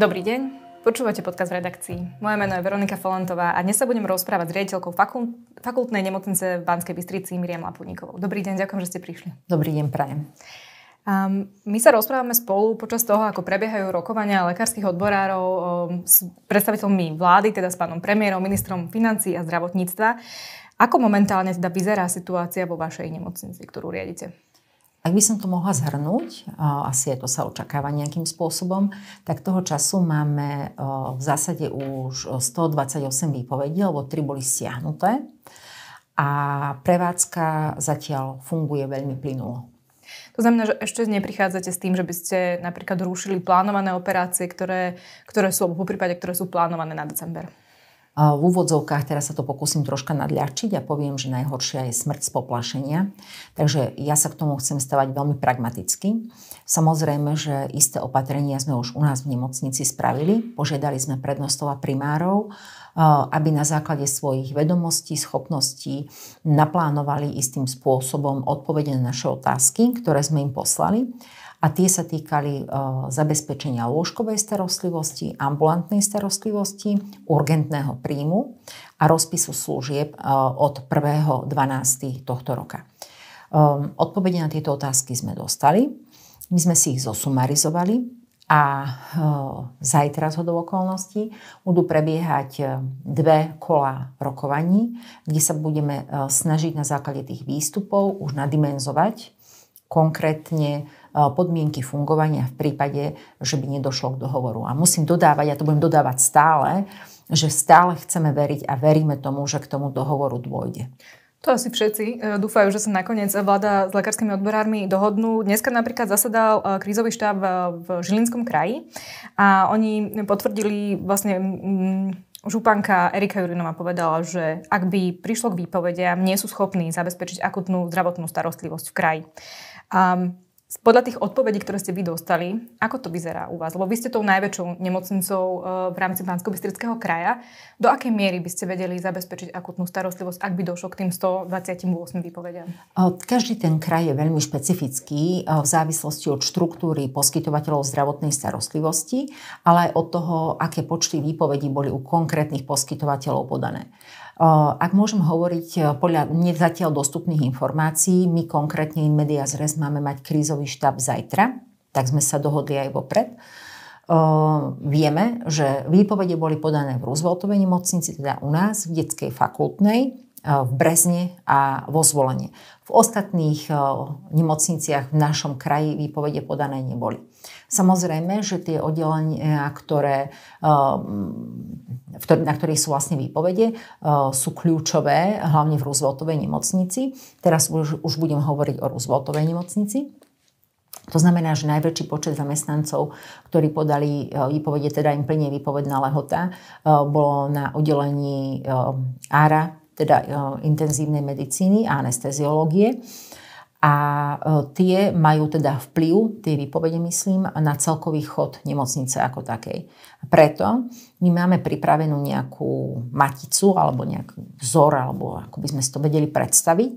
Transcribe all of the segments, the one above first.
Dobrý deň. Počúvate podcast v redakcii. Moje meno je Veronika Falantová a dnes sa budem rozprávať s riaditeľkou fakult- fakultnej nemocnice v Banskej Bystrici Miriam Lapuníkovou. Dobrý deň, ďakujem, že ste prišli. Dobrý deň, prajem. Um, my sa rozprávame spolu počas toho, ako prebiehajú rokovania lekárskych odborárov um, s predstaviteľmi vlády, teda s pánom premiérom, ministrom financí a zdravotníctva. Ako momentálne teda vyzerá situácia vo vašej nemocnici, ktorú riadite? Ak by som to mohla zhrnúť, asi je to sa očakáva nejakým spôsobom, tak toho času máme v zásade už 128 výpovedí, lebo tri boli stiahnuté a prevádzka zatiaľ funguje veľmi plynulo. To znamená, že ešte neprichádzate s tým, že by ste napríklad rušili plánované operácie, ktoré, ktoré sú, po prípade, ktoré sú plánované na december v úvodzovkách, teraz sa to pokúsim troška nadľahčiť a poviem, že najhoršia je smrť z poplašenia. Takže ja sa k tomu chcem stavať veľmi pragmaticky. Samozrejme, že isté opatrenia sme už u nás v nemocnici spravili. Požiadali sme prednostov a primárov, aby na základe svojich vedomostí, schopností naplánovali istým spôsobom odpovede na naše otázky, ktoré sme im poslali a tie sa týkali e, zabezpečenia lôžkovej starostlivosti, ambulantnej starostlivosti, urgentného príjmu a rozpisu služieb e, od 1.12. tohto roka. E, odpovede na tieto otázky sme dostali. My sme si ich zosumarizovali a zajtra z okolností budú prebiehať dve kola rokovaní, kde sa budeme snažiť na základe tých výstupov už nadimenzovať konkrétne Eh, podmienky fungovania v prípade, že by nedošlo k dohovoru. A musím dodávať, ja to budem dodávať stále, že stále chceme veriť a veríme tomu, že k tomu dohovoru dôjde. To asi všetci eh, dúfajú, že sa nakoniec vláda s lekárskymi odborármi dohodnú. Dneska napríklad zasadal eh, krízový štáb v Žilinskom kraji a oni potvrdili vlastne Županka Erika Jurinová povedala, že ak by prišlo k výpovediam, nie sú schopní zabezpečiť akutnú zdravotnú starostlivosť v kraji. Um, podľa tých odpovedí, ktoré ste vy dostali, ako to vyzerá u vás? Lebo vy ste tou najväčšou nemocnicou e, v rámci bansko bystrického kraja. Do akej miery by ste vedeli zabezpečiť akutnú starostlivosť, ak by došlo k tým 128 výpovediam? E, každý ten kraj je veľmi špecifický e, v závislosti od štruktúry poskytovateľov zdravotnej starostlivosti, ale aj od toho, aké počty výpovedí boli u konkrétnych poskytovateľov podané. Eh, ak môžem hovoriť eh, podľa nezatiaľ dostupných informácií, my konkrétne in media zres máme mať krízový štáb zajtra, tak sme sa dohodli aj vopred. Eh, vieme, že výpovede boli podané v Rooseveltovej nemocnici, teda u nás, v detskej fakultnej, v Brezne a vo Zvolene. V ostatných nemocniciach v našom kraji výpovede podané neboli. Samozrejme, že tie oddelenia, ktoré, eh, na ktorých sú vlastne výpovede, eh, sú kľúčové, hlavne v Rooseveltovej nemocnici. Teraz už, už budem hovoriť o Rooseveltovej nemocnici. To znamená, že najväčší počet zamestnancov, ktorí podali eh, výpovede, teda im plne výpovedná lehota, bolo na oddelení Ara, teda intenzívnej medicíny a anesteziológie a e, tie majú teda vplyv, tie výpovede myslím, na celkový chod nemocnice ako takej. Preto my máme pripravenú nejakú maticu alebo nejaký vzor, alebo ako by sme si to vedeli predstaviť.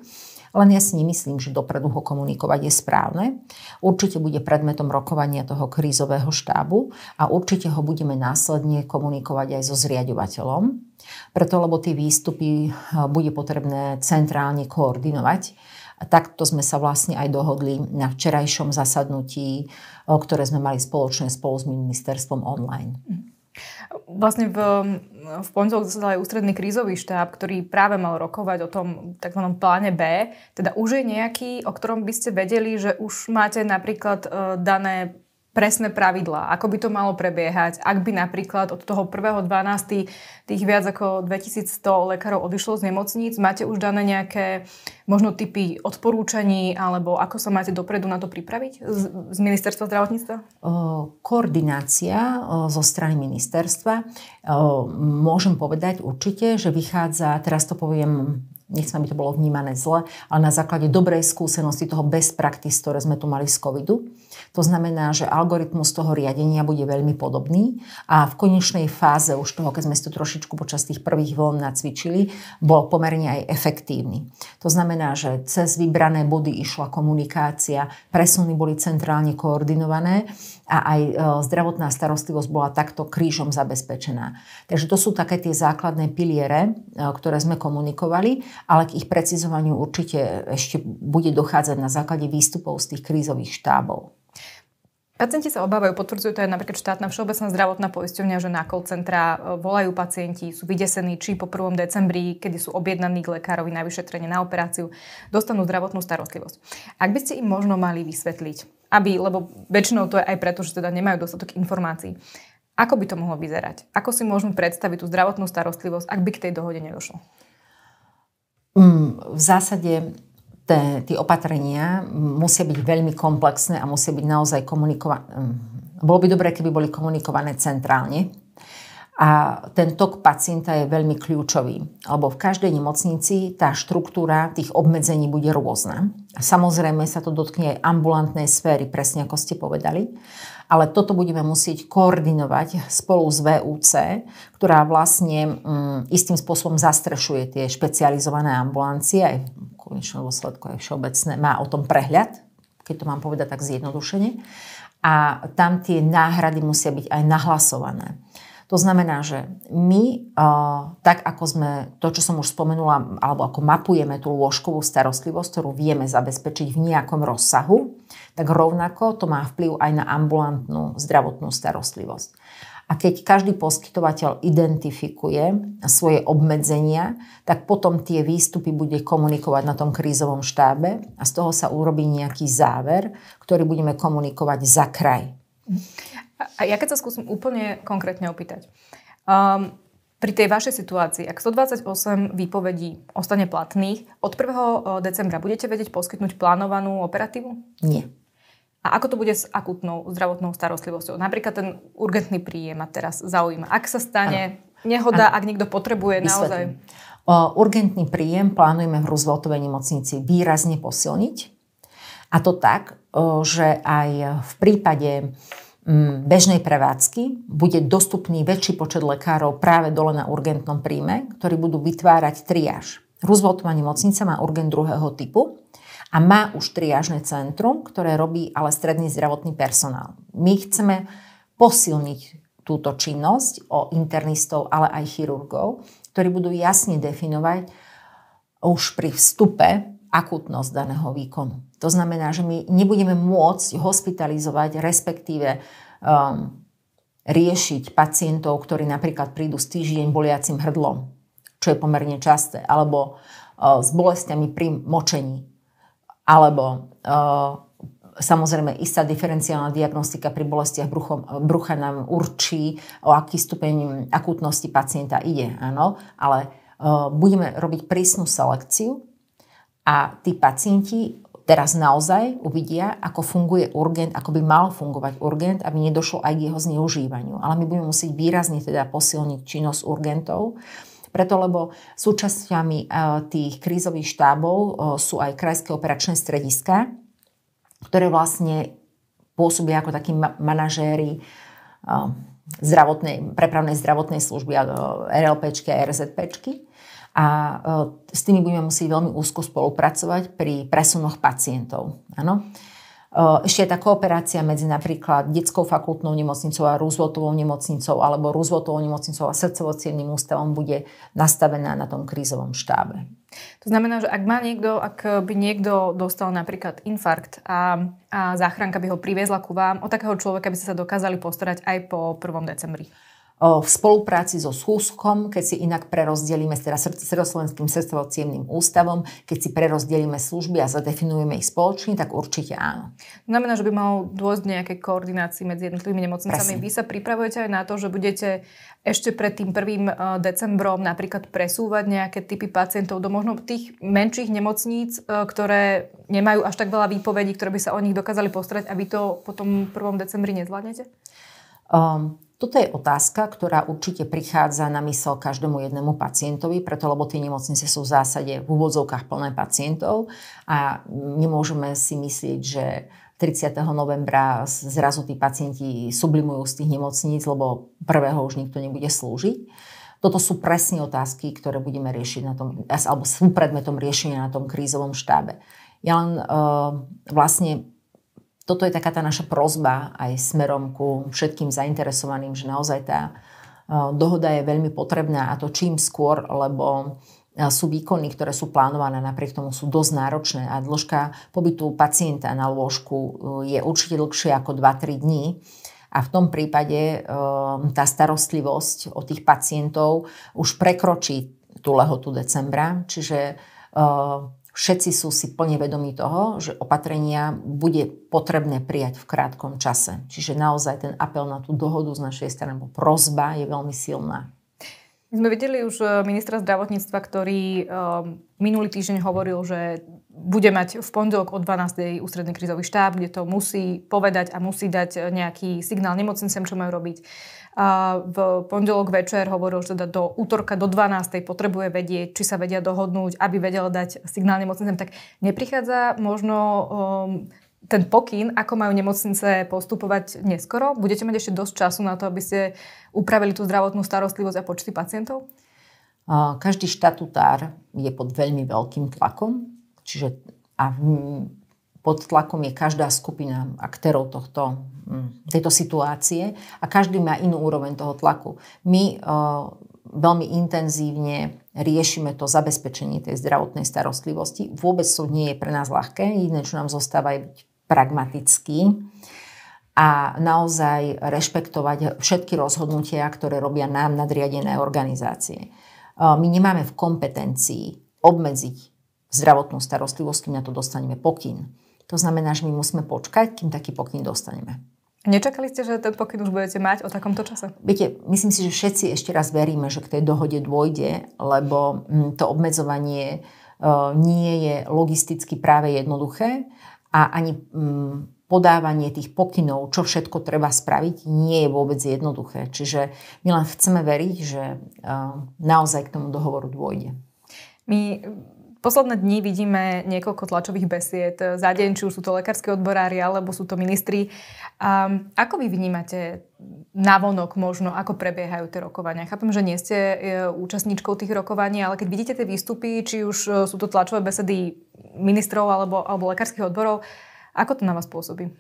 Len ja si nemyslím, že dopredu ho komunikovať je správne. Určite bude predmetom rokovania toho krízového štábu a určite ho budeme následne komunikovať aj so zriadovateľom, preto lebo tie výstupy e, bude potrebné centrálne koordinovať a takto sme sa vlastne aj dohodli na včerajšom zasadnutí, ktoré sme mali spoločne spolu s ministerstvom online. Mhm. Vlastne v, v pondelok zasadal aj ústredný krízový štáb, ktorý práve mal rokovať o tom tzv. pláne B. Teda už je nejaký, o ktorom by ste vedeli, že už máte napríklad e, dané presné pravidlá, ako by to malo prebiehať, ak by napríklad od toho 1.12. tých viac ako 2100 lekárov odišlo z nemocníc, máte už dané nejaké možno typy odporúčaní alebo ako sa máte dopredu na to pripraviť z, z ministerstva zdravotníctva? Koordinácia zo strany ministerstva. Môžem povedať určite, že vychádza, teraz to poviem sa mi to bolo vnímané zle, ale na základe dobrej skúsenosti toho best practice, ktoré sme tu mali z covidu, to znamená, že algoritmus toho riadenia bude veľmi podobný a v konečnej fáze už toho, keď sme si to trošičku počas tých prvých vln nacvičili, bol pomerne aj efektívny. To znamená, že cez vybrané body išla komunikácia, presuny boli centrálne koordinované a aj e, zdravotná starostlivosť bola takto krížom zabezpečená. Takže to sú také tie základné piliere, e, ktoré sme komunikovali, ale k ich precizovaniu určite ešte bude dochádzať na základe výstupov z tých krízových štábov. Pacienti sa obávajú, potvrdzujú to aj napríklad štátna všeobecná zdravotná poisťovňa, že na call centra e, volajú pacienti, sú vydesení, či po 1. decembri, kedy sú objednaní k lekárovi na vyšetrenie, na operáciu, dostanú zdravotnú starostlivosť. Ak by ste im možno mali vysvetliť, aby, lebo väčšinou to je aj preto, že teda nemajú dostatok informácií, ako by to mohlo vyzerať? Ako si môžeme predstaviť tú zdravotnú starostlivosť, ak by k tej dohode nedošlo? Mm, v zásade tie opatrenia musia byť veľmi komplexné a musia byť naozaj komunikované. Mm, bolo by dobré, keby boli komunikované centrálne. A ten tok pacienta je veľmi kľúčový, lebo v každej nemocnici tá štruktúra tých obmedzení bude rôzna. samozrejme sa to dotkne aj ambulantnej sféry, presne ako ste povedali ale toto budeme musieť koordinovať spolu s VUC, ktorá vlastne um, istým spôsobom zastrešuje tie špecializované ambulancie, aj v konečnom dôsledku aj všeobecné, má o tom prehľad, keď to mám povedať tak zjednodušene. A tam tie náhrady musia byť aj nahlasované. To znamená, že my, eh, tak ako sme to, čo som už spomenula, alebo ako mapujeme tú lôžkovú starostlivosť, ktorú vieme zabezpečiť v nejakom rozsahu, tak rovnako to má vplyv aj na ambulantnú zdravotnú starostlivosť. A keď každý poskytovateľ identifikuje svoje obmedzenia, tak potom tie výstupy bude komunikovať na tom krízovom štábe a z toho sa urobí nejaký záver, ktorý budeme komunikovať za kraj. A ja keď sa skúsim úplne konkrétne opýtať. Um, pri tej vašej situácii, ak 128 výpovedí ostane platných, od 1. decembra budete vedieť poskytnúť plánovanú operatívu? Nie. A ako to bude s akutnou zdravotnou starostlivosťou? Napríklad ten urgentný príjem ma teraz zaujíma. Ak sa stane ano. nehoda, ano. ak niekto potrebuje Vysvetlím. naozaj... O, urgentný príjem plánujeme v Rooseveltovej nemocnici výrazne posilniť. A to tak, o, že aj v prípade Mm. bežnej prevádzky bude dostupný väčší počet lekárov práve dole na urgentnom príjme, ktorí budú vytvárať triáž. Rooseveltová nemocnica má urgent druhého typu a má už triážne centrum, ktoré robí ale stredný zdravotný personál. My chceme posilniť túto činnosť o internistov, ale aj chirurgov, ktorí budú jasne definovať už pri vstupe akutnosť daného výkonu. To znamená, že my nebudeme môcť hospitalizovať, respektíve um, riešiť pacientov, ktorí napríklad prídu s týždeň boliacim hrdlom, čo je pomerne časté, alebo uh, s bolestiami pri močení, alebo uh, samozrejme istá diferenciálna diagnostika pri bolestiach bruchom, brucha nám určí, o aký stupeň akutnosti pacienta ide, áno, ale uh, budeme robiť prísnu selekciu a tí pacienti teraz naozaj uvidia, ako funguje urgent, ako by mal fungovať urgent, aby nedošlo aj k jeho zneužívaniu. Ale my budeme musieť výrazne teda posilniť činnosť urgentov, preto lebo súčasťami eh, tých krízových štábov eh, sú aj krajské operačné strediska, ktoré vlastne pôsobia ako takí manažéri eh, zdravotnej, prepravnej zdravotnej služby, RLPčky a RZPčky a e, s tými budeme musieť veľmi úzko spolupracovať pri presunoch pacientov. Áno? E, ešte je tá kooperácia medzi napríklad detskou fakultnou nemocnicou a rúzvotovou nemocnicou alebo rúzvotovou nemocnicou a srdcovocievným ústavom bude nastavená na tom krízovom štábe. To znamená, že ak, má niekto, ak by niekto dostal napríklad infarkt a, a záchranka by ho priviezla ku vám, o takého človeka by ste sa dokázali postarať aj po 1. decembri v spolupráci so Schúskom, keď si inak prerozdelíme, teda Sredoslovenským srdcovociemným ústavom, keď si prerozdelíme služby a zadefinujeme ich spoločne, tak určite áno. Znamená, že by mal dôjsť nejaké koordinácii medzi jednotlivými nemocnicami. Presne. Vy sa pripravujete aj na to, že budete ešte pred tým 1. E, decembrom napríklad presúvať nejaké typy pacientov do možno tých menších nemocníc, e, ktoré nemajú až tak veľa výpovedí, ktoré by sa o nich dokázali postrať a vy to potom 1. decembri nezvládnete? Um, toto je otázka, ktorá určite prichádza na mysel každému jednému pacientovi, preto lebo tie nemocnice sú v zásade v úvodzovkách plné pacientov a nemôžeme si myslieť, že 30. novembra zrazu tí pacienti sublimujú z tých nemocníc, lebo prvého už nikto nebude slúžiť. Toto sú presne otázky, ktoré budeme riešiť na tom, alebo sú predmetom riešenia na tom krízovom štábe. Ja len uh, vlastne toto je taká tá naša prozba aj smerom ku všetkým zainteresovaným, že naozaj tá e, dohoda je veľmi potrebná a to čím skôr, lebo e, sú výkony, ktoré sú plánované, napriek tomu sú dosť náročné a dĺžka pobytu pacienta na lôžku e, je určite dlhšie ako 2-3 dní. A v tom prípade tá starostlivosť o tých pacientov už prekročí tú lehotu decembra, čiže Všetci sú si plne vedomí toho, že opatrenia bude potrebné prijať v krátkom čase. Čiže naozaj ten apel na tú dohodu z našej strany, bo prozba je veľmi silná. My sme videli už eh, ministra zdravotníctva, ktorý um, minulý týždeň hovoril, že bude mať v pondelok o 12. ústredný krizový štáb, kde to musí povedať a musí dať eh, nejaký signál nemocnicem, čo majú robiť. A v pondelok večer hovoril, že teda do útorka do 12. potrebuje vedieť, či sa vedia dohodnúť, aby vedel dať signál nemocnicem. Tak neprichádza možno um, ten pokyn, ako majú nemocnice postupovať neskoro? Budete mať ešte dosť času na to, aby ste upravili tú zdravotnú starostlivosť a počty pacientov? Každý štatutár je pod veľmi veľkým tlakom, čiže a pod tlakom je každá skupina aktérov tohto, mm, tejto situácie a každý má inú úroveň toho tlaku. My e, veľmi intenzívne riešime to zabezpečenie tej zdravotnej starostlivosti. Vôbec to nie je pre nás ľahké. Jediné, čo nám zostáva, je byť pragmatický a naozaj rešpektovať všetky rozhodnutia, ktoré robia nám nadriadené organizácie. My nemáme v kompetencii obmedziť zdravotnú starostlivosť, kým na to dostaneme pokyn. To znamená, že my musíme počkať, kým taký pokyn dostaneme. Nečakali ste, že ten pokyn už budete mať o takomto čase? Viete, myslím si, že všetci ešte raz veríme, že k tej dohode dôjde, lebo mm, to obmedzovanie nie je logisticky práve jednoduché a ani mm, podávanie tých pokynov, čo všetko treba spraviť, nie je vôbec jednoduché. Čiže my len chceme veriť, že eh, naozaj k tomu dohovoru dôjde. My Posledné dni vidíme niekoľko tlačových besied za deň, či už sú to lekárske odborári, alebo sú to ministri. Um, ako vy vnímate navonok možno, ako prebiehajú tie rokovania? Chápem, že nie ste e, účastníčkou tých rokovaní, ale keď vidíte tie výstupy, či už e, sú to tlačové besedy ministrov alebo, alebo lekárskych odborov, ako to na vás pôsobí?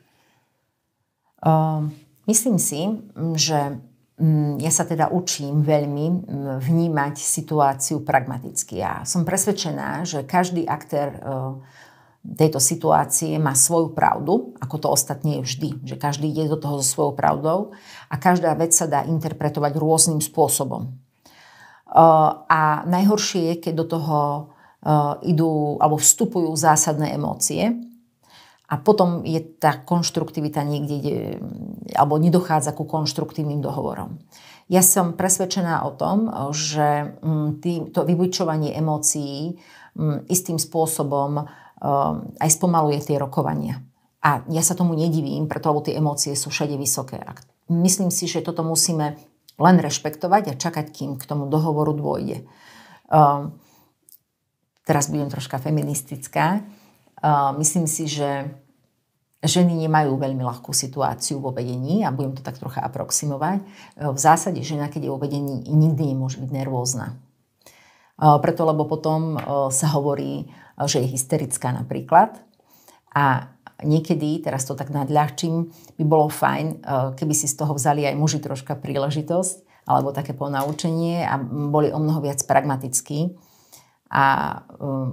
Um, myslím si, že Mm, ja sa teda učím veľmi mm, vnímať situáciu pragmaticky. Ja som presvedčená, že každý aktér e, tejto situácie má svoju pravdu, ako to ostatne je vždy, že každý ide do toho so svojou pravdou a každá vec sa dá interpretovať rôznym spôsobom. E, a najhoršie je, keď do toho e, idú alebo vstupujú zásadné emócie, a potom je tá konštruktivita niekde, alebo nedochádza ku konštruktívnym dohovorom. Ja som presvedčená o tom, že mm, tý, to vybučovanie emócií mm, istým spôsobom um, aj spomaluje tie rokovania. A ja sa tomu nedivím, pretože tie emócie sú všade vysoké. A myslím si, že toto musíme len rešpektovať a čakať, kým k tomu dohovoru dôjde. Um, teraz budem troška feministická. Um, myslím si, že ženy nemajú veľmi ľahkú situáciu vo vedení a budem to tak trocha aproximovať. E, v zásade žena, keď je vo vedení, nikdy nemôže byť nervózna. E, preto, lebo potom e, sa hovorí, že je hysterická napríklad. A niekedy, teraz to tak nadľahčím, by bolo fajn, keby si z toho vzali aj muži troška príležitosť alebo také ponaučenie a boli o mnoho viac pragmatickí a e,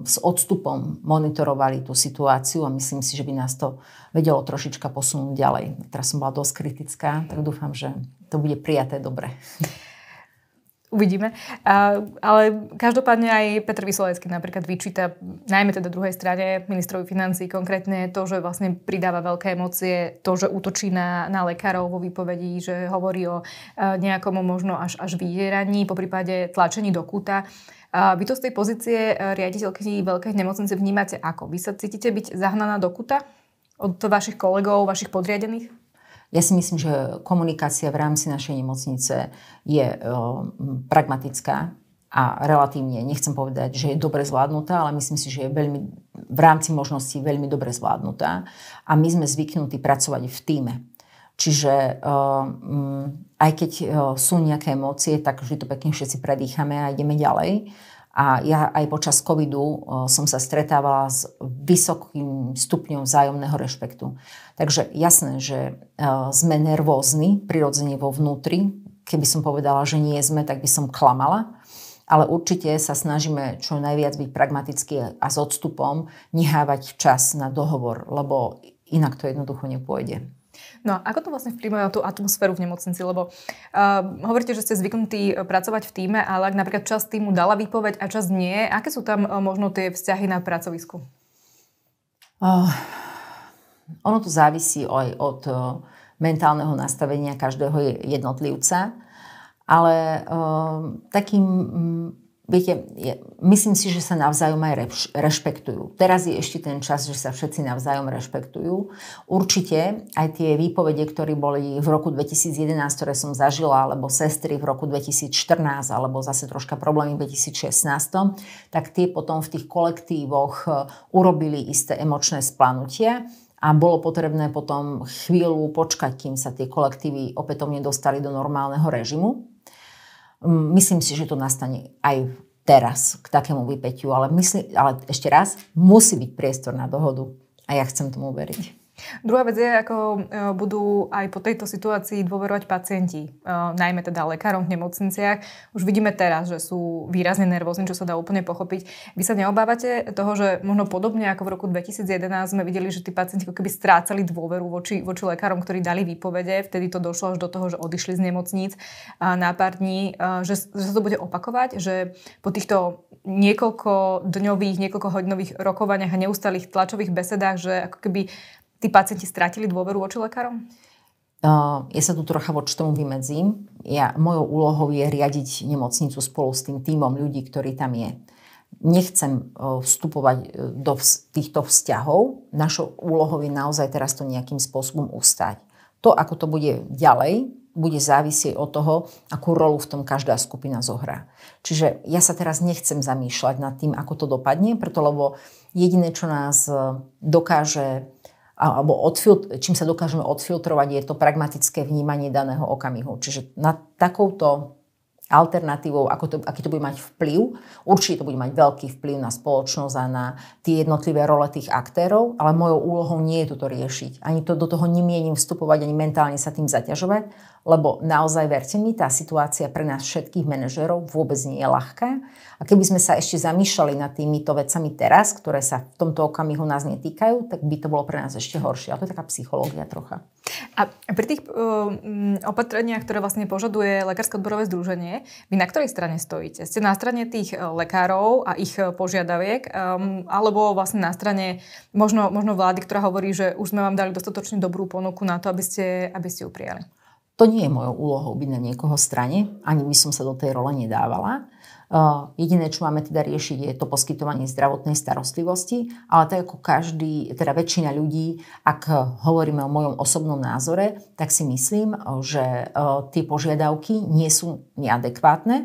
s odstupom monitorovali tú situáciu a myslím si, že by nás to vedelo trošička posunúť ďalej. Teraz som bola dosť kritická, tak dúfam, že to bude prijaté dobre. Uvidíme. A, ale každopádne aj Petr Vysolecký napríklad vyčíta, najmä teda druhej strane ministrovi financí konkrétne, to, že vlastne pridáva veľké emócie, to, že útočí na, na lekárov vo výpovedí, že hovorí o e, nejakom možno až, až vydieraní, po prípade tlačení do kúta. Uh, vy to z tej pozície e, riaditeľky veľkých nemocnice vnímate ako? Vy sa cítite byť zahnaná do kuta od vašich kolegov, vašich podriadených? Ja si myslím, že komunikácia v rámci našej nemocnice je e, pragmatická a relatívne, nechcem povedať, že je dobre zvládnutá, ale myslím si, že je veľmi, v rámci možností veľmi dobre zvládnutá. A my sme zvyknutí pracovať v týme. Čiže eh, mm, aj keď eh, sú nejaké emócie, tak vždy to pekne všetci predýchame a ideme ďalej. A ja aj počas covidu eh, som sa stretávala s vysokým stupňom vzájomného rešpektu. Takže jasné, že sme nervózni, prirodzene vo vnútri. Keby som povedala, že nie sme, tak by som klamala. Ale určite sa snažíme čo najviac byť pragmatický a s odstupom nehávať čas na dohovor, lebo inak to jednoducho nepôjde. No a ako to vlastne vplyvá na tú atmosféru v nemocnici? Lebo uh, hovoríte, že ste zvyknutí uh, pracovať v týme, ale ak napríklad časť týmu dala výpoveď a časť nie, aké sú tam uh, možno tie vzťahy na pracovisku? Uh, ono to závisí aj od uh, mentálneho nastavenia každého jednotlivca. Ale uh, takým mm, Viete, je, myslím si, že sa navzájom aj reš, rešpektujú. Teraz je ešte ten čas, že sa všetci navzájom rešpektujú. Určite aj tie výpovede, ktoré boli v roku 2011, ktoré som zažila, alebo sestry v roku 2014, alebo zase troška problémy v 2016, tak tie potom v tých kolektívoch e, urobili isté emočné splanutia a bolo potrebné potom chvíľu počkať, kým sa tie kolektívy opätovne dostali do normálneho režimu. Myslím si, že to nastane aj teraz k takému vypetiu, ale, ale ešte raz, musí byť priestor na dohodu a ja chcem tomu veriť. Druhá vec je, ako e, budú aj po tejto situácii dôverovať pacienti, e, najmä teda lekárom v nemocniciach. Už vidíme teraz, že sú výrazne nervózni, čo sa dá úplne pochopiť. Vy sa neobávate toho, že možno podobne ako v roku 2011 sme videli, že tí pacienti ako keby strácali dôveru voči, voči lekárom, ktorí dali výpovede, vtedy to došlo až do toho, že odišli z nemocníc na pár dní, e, že, že sa to bude opakovať, že po týchto niekoľko dňových, niekoľko hodinových rokovaniach a neustalých tlačových besedách, že ako keby Tí pacienti strátili dôveru voči lekárom? Uh, ja sa tu trocha voči tomu vymedzím. Ja, mojou úlohou je riadiť nemocnicu spolu s tým týmom ľudí, ktorí tam je. Nechcem uh, vstupovať e, do vz, týchto vzťahov. Našou úlohou je naozaj teraz to nejakým spôsobom ustať. To, ako to bude ďalej, bude závisieť od toho, akú rolu v tom každá skupina zohrá. Čiže ja sa teraz nechcem zamýšľať nad tým, ako to dopadne, preto lebo jediné, čo nás e, dokáže alebo odfiltr- čím sa dokážeme odfiltrovať, je to pragmatické vnímanie daného okamihu. Čiže nad takouto alternatívou, ako to, aký to bude mať vplyv. Určite to bude mať veľký vplyv na spoločnosť a na tie jednotlivé role tých aktérov, ale mojou úlohou nie je toto riešiť. Ani to do toho nemienim vstupovať, ani mentálne sa tým zaťažovať lebo naozaj, verte mi, tá situácia pre nás všetkých manažerov vôbec nie je ľahká. A keby sme sa ešte zamýšľali nad týmito vecami teraz, ktoré sa v tomto okamihu nás netýkajú, tak by to bolo pre nás ešte horšie. Ale to je taká psychológia trocha. A pri tých um, opatreniach, ktoré vlastne požaduje Lekárske odborové združenie, vy na ktorej strane stojíte? Ste na strane tých eh, lekárov a ich eh, požiadaviek, um, alebo vlastne na strane možno, možno vlády, ktorá hovorí, že už sme vám dali dostatočne dobrú ponuku na to, aby ste, aby ste ju prijali? To nie je mojou úlohou byť na niekoho strane, ani by som sa do tej role nedávala. Uh, jediné, čo máme teda riešiť, je to poskytovanie zdravotnej starostlivosti, ale tak ako každý, teda väčšina ľudí, ak hovoríme o mojom osobnom názore, tak si myslím, že uh, tie požiadavky nie sú neadekvátne.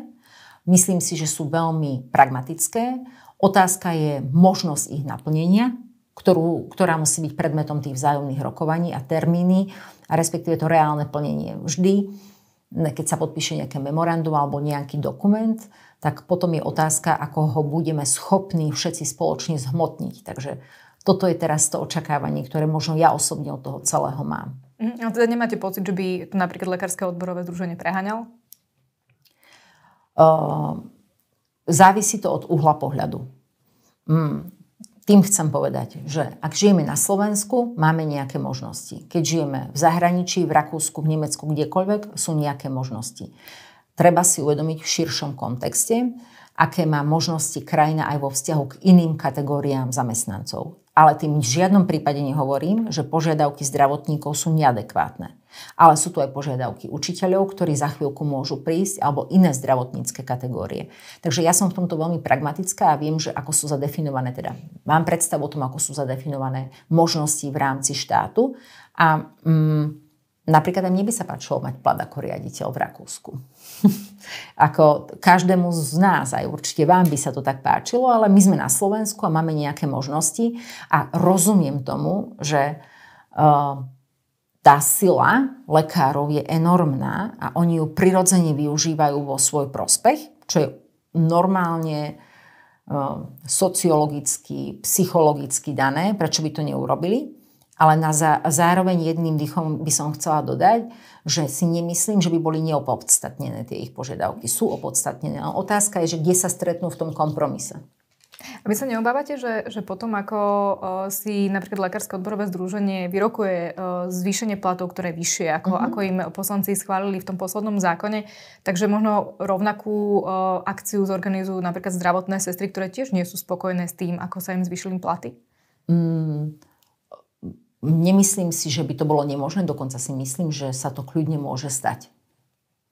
Myslím si, že sú veľmi pragmatické. Otázka je možnosť ich naplnenia, ktorú, ktorá musí byť predmetom tých vzájomných rokovaní a termíny a respektíve to reálne plnenie. Vždy, keď sa podpíše nejaké memorandum alebo nejaký dokument, tak potom je otázka, ako ho budeme schopní všetci spoločne zhmotniť. Takže toto je teraz to očakávanie, ktoré možno ja osobne od toho celého mám. Mhm, a teda nemáte pocit, že by to napríklad Lekárske odborové združenie preháňal? Uh, ehm, závisí to od uhla pohľadu. Mm. Tým chcem povedať, že ak žijeme na Slovensku, máme nejaké možnosti. Keď žijeme v zahraničí, v Rakúsku, v Nemecku, kdekoľvek, sú nejaké možnosti. Treba si uvedomiť v širšom kontexte, aké má možnosti krajina aj vo vzťahu k iným kategóriám zamestnancov. Ale tým v žiadnom prípade nehovorím, že požiadavky zdravotníkov sú neadekvátne. Ale sú tu aj požiadavky učiteľov, ktorí za chvíľku môžu prísť, alebo iné zdravotnícke kategórie. Takže ja som v tomto veľmi pragmatická a viem, že ako sú zadefinované, teda mám predstavu o tom, ako sú zadefinované možnosti v rámci štátu. A mm, Napríklad aj mne by sa páčilo mať plat ako riaditeľ v Rakúsku. ako každému z nás, aj určite vám by sa to tak páčilo, ale my sme na Slovensku a máme nejaké možnosti a rozumiem tomu, že uh, tá sila lekárov je enormná a oni ju prirodzene využívajú vo svoj prospech, čo je normálne e, sociologicky, psychologicky dané, prečo by to neurobili. Ale na zá, zároveň jedným dýchom by som chcela dodať, že si nemyslím, že by boli neopodstatnené tie ich požiadavky. Sú opodstatnené. otázka je, že kde sa stretnú v tom kompromise. A vy sa neobávate, že, že potom, ako si napríklad Lekárske odborové združenie vyrokuje zvýšenie platov, ktoré je vyššie, ako, mm-hmm. ako im poslanci schválili v tom poslednom zákone, takže možno rovnakú akciu zorganizujú napríklad zdravotné sestry, ktoré tiež nie sú spokojné s tým, ako sa im zvýšili platy? Mm, nemyslím si, že by to bolo nemožné, dokonca si myslím, že sa to kľudne môže stať.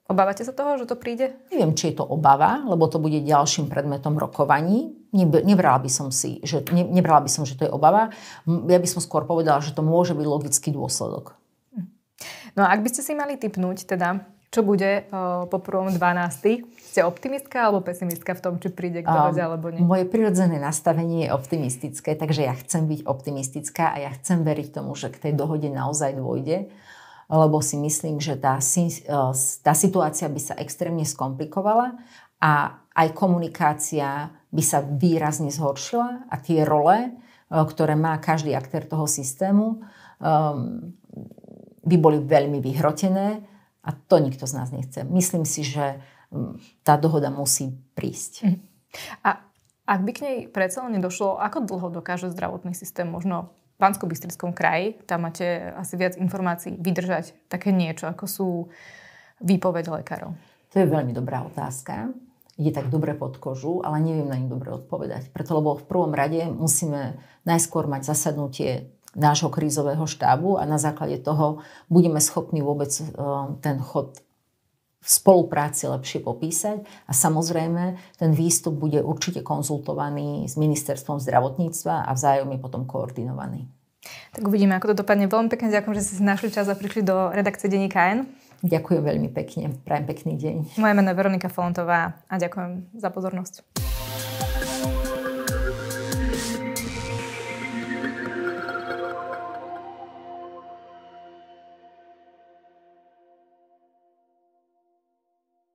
Obávate sa toho, že to príde? Neviem, či je to obava, lebo to bude ďalším predmetom rokovaní nebrala by som si, že, ne, nebrala by som, že to je obava. Ja by som skôr povedala, že to môže byť logický dôsledok. No a ak by ste si mali typnúť teda, čo bude eh, po prvom 12. Ste optimistka alebo pesimistka v tom, či príde k ehm, dohode alebo nie? Moje prirodzené nastavenie je optimistické, takže ja chcem byť optimistická a ja chcem veriť tomu, že k tej dohode naozaj dôjde lebo si myslím, že tá, eh, tá situácia by sa extrémne skomplikovala a aj komunikácia by sa výrazne zhoršila a tie role, e, ktoré má každý aktér toho systému, e, by boli veľmi vyhrotené a to nikto z nás nechce. Myslím si, že tá dohoda musí prísť. Mhm. A ak by k nej predsa len nedošlo, ako dlho dokáže zdravotný systém možno v pánsko bystrickom kraji, tam máte asi viac informácií, vydržať také niečo, ako sú výpoveď lekárov? To je veľmi dobrá otázka ide tak dobre pod kožu, ale neviem na ňu dobre odpovedať. Preto, lebo v prvom rade musíme najskôr mať zasadnutie nášho krízového štábu a na základe toho budeme schopní vôbec e, ten chod v spolupráci lepšie popísať a samozrejme ten výstup bude určite konzultovaný s ministerstvom zdravotníctva a vzájomne potom koordinovaný. Tak uvidíme, ako to dopadne. Veľmi pekne ďakujem, že ste si našli čas a prišli do redakcie Deníka N. Ďakujem veľmi pekne. Prajem pekný deň. Moje meno je Veronika Fontová a ďakujem za pozornosť.